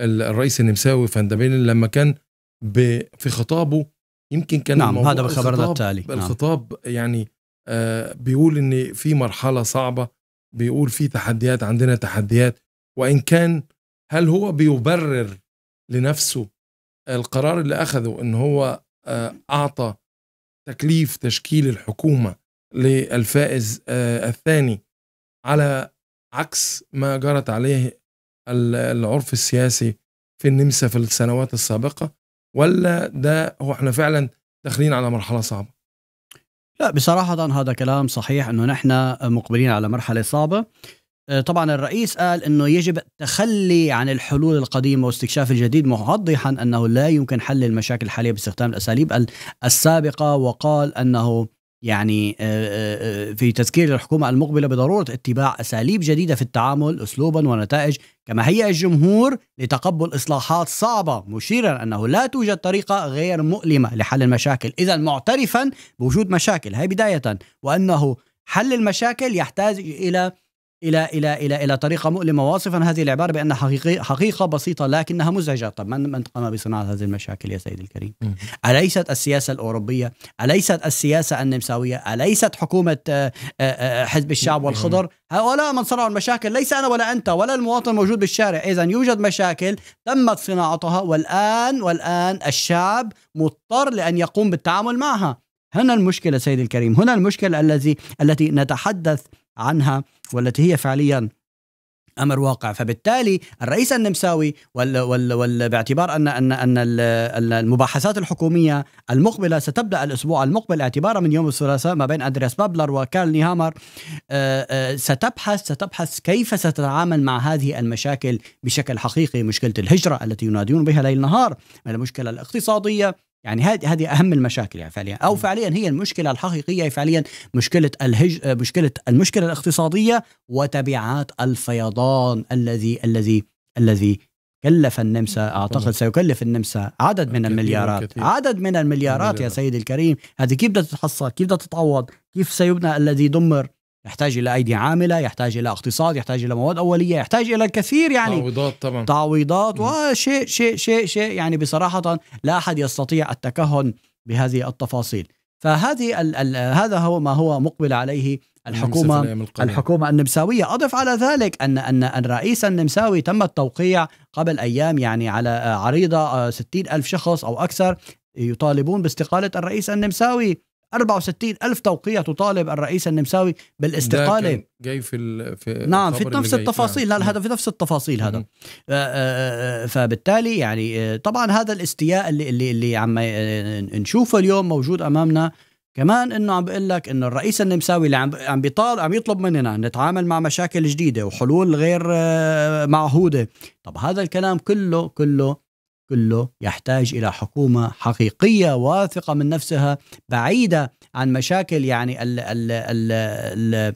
الرئيس النمساوي فاندابين لما كان في خطابه يمكن كان نعم هذا بخبرنا التالي الخطاب نعم. يعني آه بيقول ان في مرحله صعبه بيقول في تحديات عندنا تحديات وان كان هل هو بيبرر لنفسه القرار اللي اخذه ان هو آه اعطى تكليف تشكيل الحكومه للفائز آه الثاني على عكس ما جرت عليه العرف السياسي في النمسا في السنوات السابقه ولا ده هو احنا فعلا داخلين على مرحله صعبه لا بصراحة هذا كلام صحيح أنه نحن مقبلين على مرحلة صعبة آه، طبعا الرئيس قال أنه يجب التخلي عن الحلول القديمة واستكشاف الجديد موضحا أنه لا يمكن حل المشاكل الحالية باستخدام الأساليب السابقة وقال أنه يعني آه، آه، آه، في تذكير الحكومة المقبلة بضرورة اتباع أساليب جديدة في التعامل أسلوبا ونتائج كما هي الجمهور لتقبل إصلاحات صعبة مشيرا أنه لا توجد طريقة غير مؤلمة لحل المشاكل إذا معترفا بوجود مشاكل هي بداية وأنه حل المشاكل يحتاج إلى إلى إلى إلى إلى طريقة مؤلمة واصفا هذه العبارة بأنها حقيقي حقيقة بسيطة لكنها مزعجة طب من من قام بصناعة هذه المشاكل يا سيدي الكريم أليست السياسة الأوروبية أليست السياسة النمساوية أليست حكومة آه، آه، آه، حزب الشعب والخضر هؤلاء من صنعوا المشاكل ليس أنا ولا أنت ولا المواطن موجود بالشارع إذا يوجد مشاكل تمت صناعتها والآن والآن الشعب مضطر لأن يقوم بالتعامل معها هنا المشكلة سيدي الكريم هنا المشكلة الذي التي نتحدث عنها والتي هي فعليا امر واقع فبالتالي الرئيس النمساوي وال وال وال باعتبار ان ان ان المباحثات الحكوميه المقبله ستبدا الاسبوع المقبل اعتبارا من يوم الثلاثاء ما بين اندرياس بابلر وكارل نيهامر آه، آه، ستبحث ستبحث كيف ستتعامل مع هذه المشاكل بشكل حقيقي مشكله الهجره التي ينادون بها ليل نهار المشكله الاقتصاديه يعني هذه هذه اهم المشاكل يعني فعليا او فعليا هي المشكله الحقيقيه فعليا مشكله الهج مشكله المشكله الاقتصاديه وتبعات الفيضان الذي الذي الذي كلف النمسا اعتقد سيكلف النمسا عدد من المليارات عدد من المليارات يا سيدي الكريم هذه كيف بدها تتحصل كيف بدها تتعوض كيف سيبنى الذي دمر يحتاج الى ايدي عامله يحتاج الى اقتصاد يحتاج الى مواد اوليه يحتاج الى الكثير يعني تعويضات طبعا تعويضات وشيء شيء شيء شيء يعني بصراحه لا احد يستطيع التكهن بهذه التفاصيل فهذه الـ الـ هذا هو ما هو مقبل عليه الحكومه الحكومه النمساويه اضف على ذلك ان ان الرئيس النمساوي تم التوقيع قبل ايام يعني على عريضه 60 آه، الف شخص او اكثر يطالبون باستقاله الرئيس النمساوي 64 ألف توقيع تطالب الرئيس النمساوي بالاستقالة جاي في, ال... في نعم في نفس التفاصيل نعم. هذا في نفس التفاصيل هذا آه، آه، آه، فبالتالي يعني طبعا هذا الاستياء اللي اللي اللي عم نشوفه اليوم موجود امامنا كمان انه عم بقول لك انه الرئيس النمساوي اللي عم عم عم يطلب مننا نتعامل مع مشاكل جديده وحلول غير معهوده طب هذا الكلام كله كله كله يحتاج الى حكومه حقيقيه واثقه من نفسها بعيده عن مشاكل يعني الـ الـ الـ الـ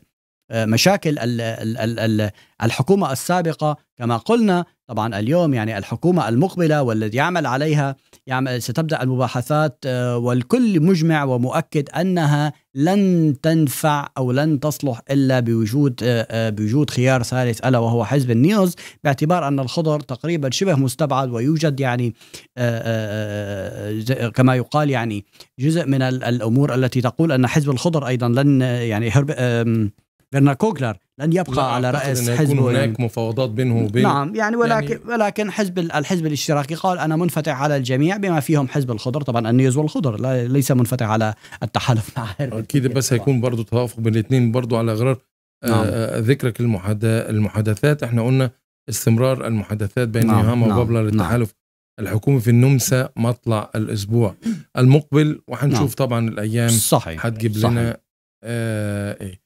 آه، مشاكل الـ الـ الـ الحكومه السابقه كما قلنا طبعا اليوم يعني الحكومة المقبلة والذي يعمل عليها يعمل ستبدأ المباحثات آه، والكل مجمع ومؤكد أنها لن تنفع أو لن تصلح إلا بوجود آه، آه، بوجود خيار ثالث ألا وهو حزب النيوز باعتبار أن الخضر تقريبا شبه مستبعد ويوجد يعني كما يقال يعني جزء من الأمور التي تقول أن حزب الخضر أيضا لن يعني بيرنا كوغلر لن يبقى على رأس حزب يكون هناك مفاوضات بينه وبين نعم يعني ولكن يعني ولكن حزب الحزب الاشتراكي قال انا منفتح على الجميع بما فيهم حزب الخضر طبعا النيوز والخضر لا ليس منفتح على التحالف مع اكيد بس هيكون برضه توافق بين الاثنين برضه على غرار آه، نعم. آه، ذكرك المحادثات احنا قلنا استمرار المحادثات بين نعم. يوهاما نعم. وبابلا للتحالف نعم. الحكومي في النمسا مطلع الاسبوع المقبل وهنشوف نعم. طبعا الايام صحيح هتجيب لنا آه ايه